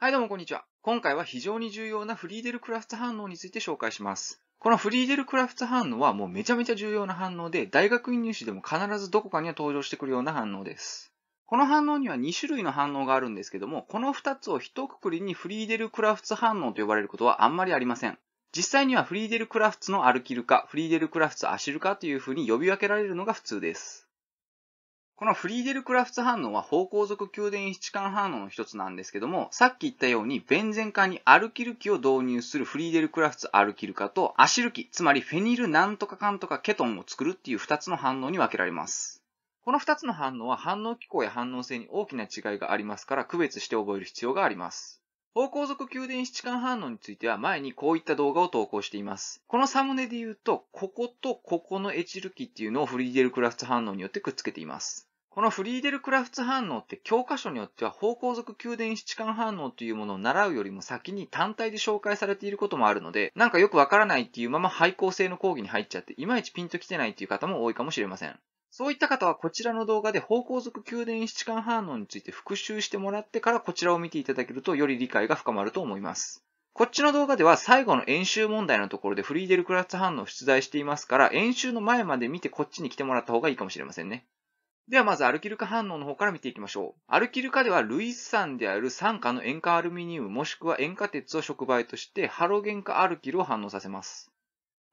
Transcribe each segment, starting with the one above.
はいどうもこんにちは。今回は非常に重要なフリーデルクラフト反応について紹介します。このフリーデルクラフト反応はもうめちゃめちゃ重要な反応で、大学院入試でも必ずどこかには登場してくるような反応です。この反応には2種類の反応があるんですけども、この2つを一括りにフリーデルクラフト反応と呼ばれることはあんまりありません。実際にはフリーデルクラフトのアルキルか、フリーデルクラフトアシルかというふうに呼び分けられるのが普通です。このフリーデルクラフツ反応は方向属給電質感反応の一つなんですけども、さっき言ったように、ベンゼン化にアルキル基を導入するフリーデルクラフツアルキル化とアシルキ、つまりフェニルなんとかかんとかケトンを作るっていう二つの反応に分けられます。この二つの反応は反応機構や反応性に大きな違いがありますから区別して覚える必要があります。方向属給電質感反応については前にこういった動画を投稿しています。このサムネで言うと、こことここのエチルキっていうのをフリーデルクラフツ反応によってくっつけています。このフリーデルクラフツ反応って教科書によっては方向属宮殿質感反応というものを習うよりも先に単体で紹介されていることもあるので、なんかよくわからないっていうまま廃校性の講義に入っちゃって、いまいちピンときてないっていう方も多いかもしれません。そういった方はこちらの動画で方向属宮殿質感反応について復習してもらってからこちらを見ていただけるとより理解が深まると思います。こっちの動画では最後の演習問題のところでフリーデルクラフツ反応を出題していますから、演習の前まで見てこっちに来てもらった方がいいかもしれませんね。ではまずアルキル化反応の方から見ていきましょう。アルキル化では類酸である酸化の塩化アルミニウムもしくは塩化鉄を触媒としてハロゲン化アルキルを反応させます。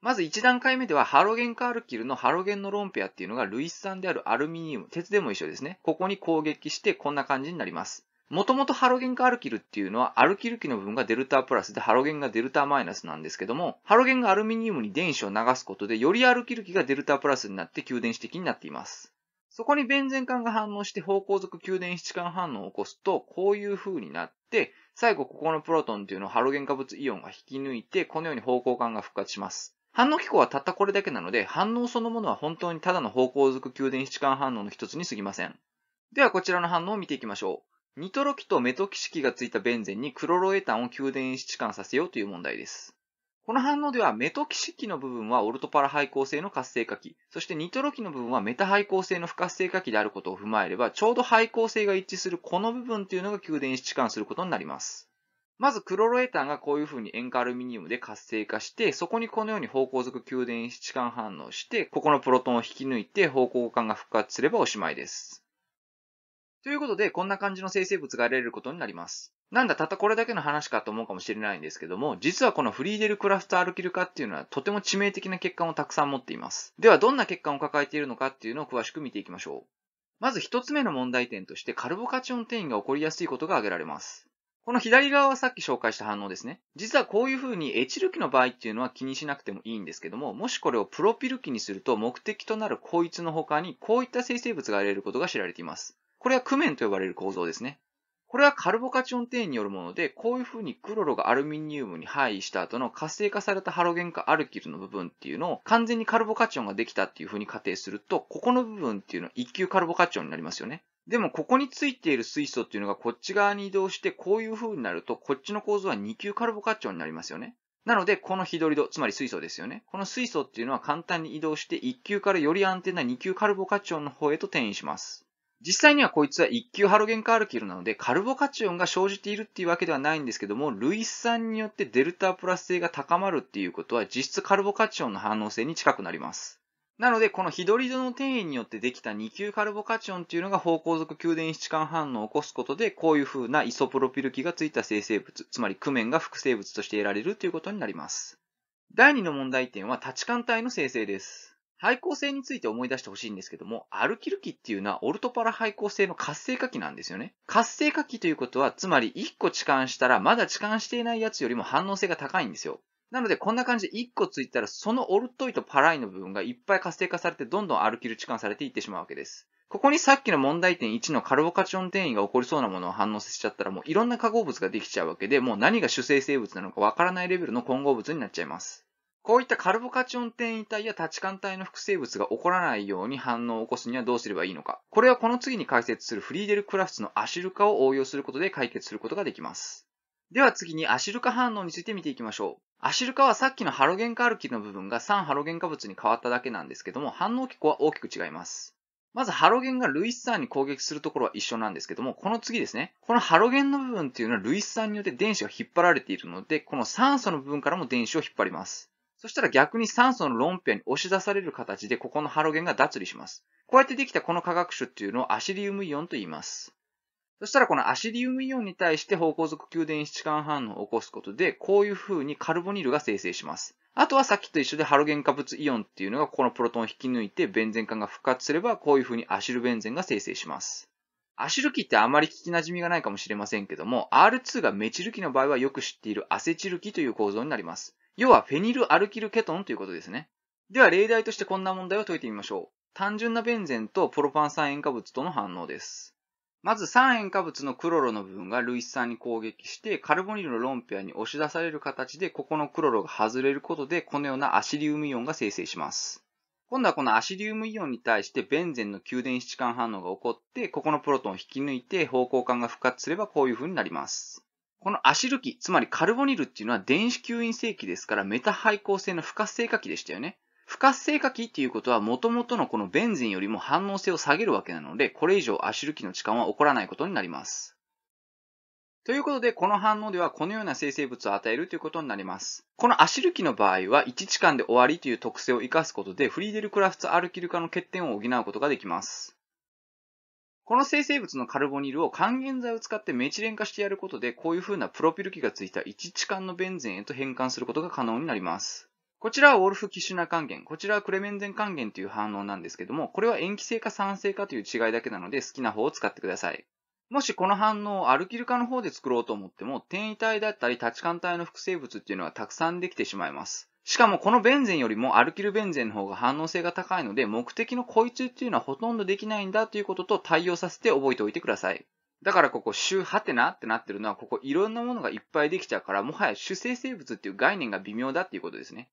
まず1段階目ではハロゲン化アルキルのハロゲンのロンペアっていうのが類酸であるアルミニウム、鉄でも一緒ですね。ここに攻撃してこんな感じになります。もともとハロゲン化アルキルっていうのはアルキル基の部分がデルタプラスでハロゲンがデルタマイナスなんですけども、ハロゲンがアルミニウムに電子を流すことでよりアルキル基がデルタプラスになって給電子的になっています。そこにベンゼン管が反応して方向属給電質管反応を起こすと、こういう風になって、最後ここのプロトンっていうのをハロゲン化物イオンが引き抜いて、このように方向管が復活します。反応機構はたったこれだけなので、反応そのものは本当にただの方向属給電質管反応の一つに過ぎません。ではこちらの反応を見ていきましょう。ニトロキとメトキ式がついたベンゼンにクロロエタンを給電質管させようという問題です。この反応ではメトキシキの部分はオルトパラ配光性の活性化器、そしてニトロ機の部分はメタ配光性の不活性化器であることを踏まえれば、ちょうど配光性が一致するこの部分というのが給電子置換することになります。まずクロロエタンがこういう風に塩化アルミニウムで活性化して、そこにこのように方向づく給電子置換反応して、ここのプロトンを引き抜いて方向感が復活すればおしまいです。ということで、こんな感じの生成物が得られることになります。なんだ、たったこれだけの話かと思うかもしれないんですけども、実はこのフリーデルクラフタアルキル化っていうのはとても致命的な欠陥をたくさん持っています。では、どんな欠陥を抱えているのかっていうのを詳しく見ていきましょう。まず一つ目の問題点として、カルボカチオン転移が起こりやすいことが挙げられます。この左側はさっき紹介した反応ですね。実はこういうふうにエチル基の場合っていうのは気にしなくてもいいんですけども、もしこれをプロピル基にすると目的となるこいつの他にこういった生成物が得られることが知られています。これはクメンと呼ばれる構造ですね。これはカルボカチオン転移によるもので、こういうふうにクロロがアルミニウムに配位した後の活性化されたハロゲン化アルキルの部分っていうのを完全にカルボカチオンができたっていうふうに仮定すると、ここの部分っていうのは一級カルボカチオンになりますよね。でも、ここについている水素っていうのがこっち側に移動して、こういう風になると、こっちの構造は2級カルボカチオンになりますよね。なので、このヒドリド、つまり水素ですよね。この水素っていうのは簡単に移動して、1級からより安定な2級カルボカチオンの方へと転移します。実際にはこいつは一級ハロゲンカールキルなので、カルボカチオンが生じているっていうわけではないんですけども、類酸によってデルタプラス性が高まるっていうことは、実質カルボカチオンの反応性に近くなります。なので、このヒドリドの転移によってできた二級カルボカチオンっていうのが方向属給電質感反応を起こすことで、こういう風なイソプロピル基がついた生成物、つまりクメンが副生物として得られるということになります。第2の問題点は、タチ艦体の生成です。廃校性について思い出してほしいんですけども、歩きる機っていうのはオルトパラ廃校性の活性化器なんですよね。活性化器ということは、つまり1個置換したらまだ置換していないやつよりも反応性が高いんですよ。なので、こんな感じで1個ついたら、そのオルトイとパライの部分がいっぱい活性化されて、どんどん歩きる置換されていってしまうわけです。ここにさっきの問題点1のカルボカチオン転移が起こりそうなものを反応させちゃったら、もういろんな化合物ができちゃうわけで、もう何が主成生物なのかわからないレベルの混合物になっちゃいます。こういったカルボカチオン転移体やタチカン体の複製物が起こらないように反応を起こすにはどうすればいいのか。これはこの次に解説するフリーデルクラフツのアシル化を応用することで解決することができます。では次にアシル化反応について見ていきましょう。アシル化はさっきのハロゲン化アルキの部分が酸ハロゲン化物に変わっただけなんですけども、反応機構は大きく違います。まずハロゲンがルイス酸に攻撃するところは一緒なんですけども、この次ですね。このハロゲンの部分っていうのはルイス酸によって電子が引っ張られているので、この酸素の部分からも電子を引っ張ります。そしたら逆に酸素の論評に押し出される形でここのハロゲンが脱離します。こうやってできたこの化学種っていうのをアシリウムイオンと言います。そしたらこのアシリウムイオンに対して方向属給電質間反応を起こすことで、こういう風にカルボニルが生成します。あとはさっきと一緒でハロゲン化物イオンっていうのがこのプロトンを引き抜いてベンゼン管が復活すれば、こういう風にアシルベンゼンが生成します。アシル基ってあまり聞き馴染みがないかもしれませんけども、R2 がメチル基の場合はよく知っているアセチル基という構造になります。要はフェニルアルキルケトンということですね。では例題としてこんな問題を解いてみましょう。単純なベンゼンとプロパン酸塩化物との反応です。まず酸塩化物のクロロの部分が類似酸に攻撃してカルボニルのロンペアに押し出される形でここのクロロが外れることでこのようなアシリウムイオンが生成します。今度はこのアシリウムイオンに対してベンゼンの給電質感反応が起こってここのプロトンを引き抜いて方向感が復活すればこういう風になります。このアシル基、つまりカルボニルっていうのは電子吸引性器ですからメタ配光性の不活性化器でしたよね。不活性化器っていうことは元々のこのベンゼンよりも反応性を下げるわけなので、これ以上アシル基の痴漢は起こらないことになります。ということで、この反応ではこのような生成物を与えるということになります。このアシル基の場合は1時間で終わりという特性を活かすことでフリーデルクラフツアルキル化の欠点を補うことができます。この生成物のカルボニルを還元剤を使ってメチレン化してやることで、こういう風なプロピル基がついた1置間のベンゼンへと変換することが可能になります。こちらはウォルフ・キシュナ還元、こちらはクレメンゼン還元という反応なんですけども、これは塩基性か酸性かという違いだけなので好きな方を使ってください。もしこの反応をアルキル化の方で作ろうと思っても、転移体だったり立ち管体の複製物っていうのはたくさんできてしまいます。しかもこのベンゼンよりもアルキルベンゼンの方が反応性が高いので、目的のこいつっていうのはほとんどできないんだということと対応させて覚えておいてください。だからここ、周波テてなってなってるのは、ここいろんなものがいっぱいできちゃうから、もはや主生生物っていう概念が微妙だっていうことですね。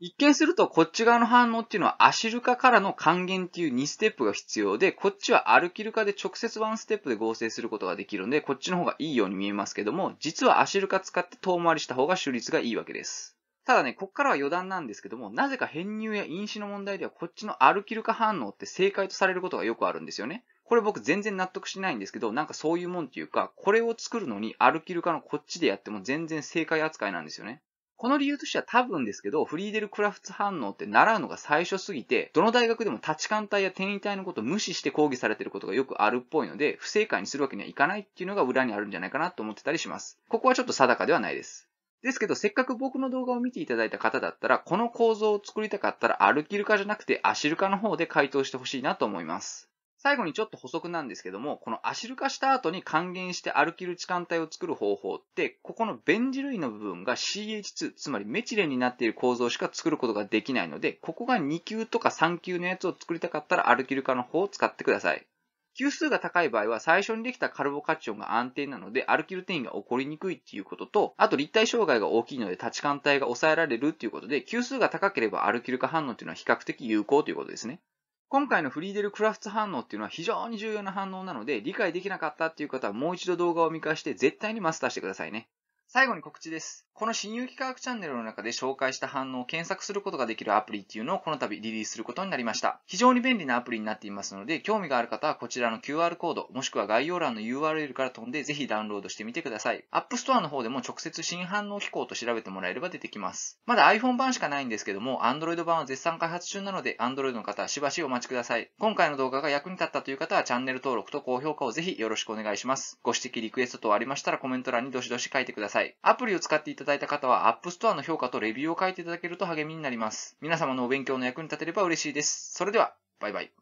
一見すると、こっち側の反応っていうのは、アシル化からの還元っていう2ステップが必要で、こっちはアルキル化で直接1ステップで合成することができるので、こっちの方がいいように見えますけども、実はアシル化使って遠回りした方が周率がいいわけです。ただね、こっからは余談なんですけども、なぜか編入や飲酒の問題ではこっちのアルキル化反応って正解とされることがよくあるんですよね。これ僕全然納得しないんですけど、なんかそういうもんっていうか、これを作るのにアルキル化のこっちでやっても全然正解扱いなんですよね。この理由としては多分ですけど、フリーデル・クラフツ反応って習うのが最初すぎて、どの大学でも立ち艦隊や転移隊のことを無視して抗議されてることがよくあるっぽいので、不正解にするわけにはいかないっていうのが裏にあるんじゃないかなと思ってたりします。ここはちょっと定かではないです。ですけど、せっかく僕の動画を見ていただいた方だったら、この構造を作りたかったら、歩きルかじゃなくてアシルかの方で回答してほしいなと思います。最後にちょっと補足なんですけども、このアシル化した後に還元して歩きルチ間帯を作る方法って、ここのベンジ類の部分が CH2、つまりメチレンになっている構造しか作ることができないので、ここが2級とか3級のやつを作りたかったら歩きルかの方を使ってください。級数が高い場合は最初にできたカルボカッチョンが安定なのでアルキルテインが起こりにくいっていうことと、あと立体障害が大きいので立ち感帯が抑えられるっていうことで、級数が高ければアルキル化反応っていうのは比較的有効ということですね。今回のフリーデルクラフツ反応っていうのは非常に重要な反応なので、理解できなかったっていう方はもう一度動画を見返して絶対にマスターしてくださいね。最後に告知です。この新有機科学チャンネルの中で紹介した反応を検索することができるアプリっていうのをこの度リリースすることになりました。非常に便利なアプリになっていますので、興味がある方はこちらの QR コード、もしくは概要欄の URL から飛んでぜひダウンロードしてみてください。App Store の方でも直接新反応機構と調べてもらえれば出てきます。まだ iPhone 版しかないんですけども、Android 版は絶賛開発中なので、Android の方はしばしお待ちください。今回の動画が役に立ったという方はチャンネル登録と高評価をぜひよろしくお願いします。ご指摘リクエスト等ありましたらコメント欄にどしどし書いてください。さい。アプリを使っていただいた方は、App Store の評価とレビューを書いていただけると励みになります。皆様のお勉強の役に立てれば嬉しいです。それでは、バイバイ。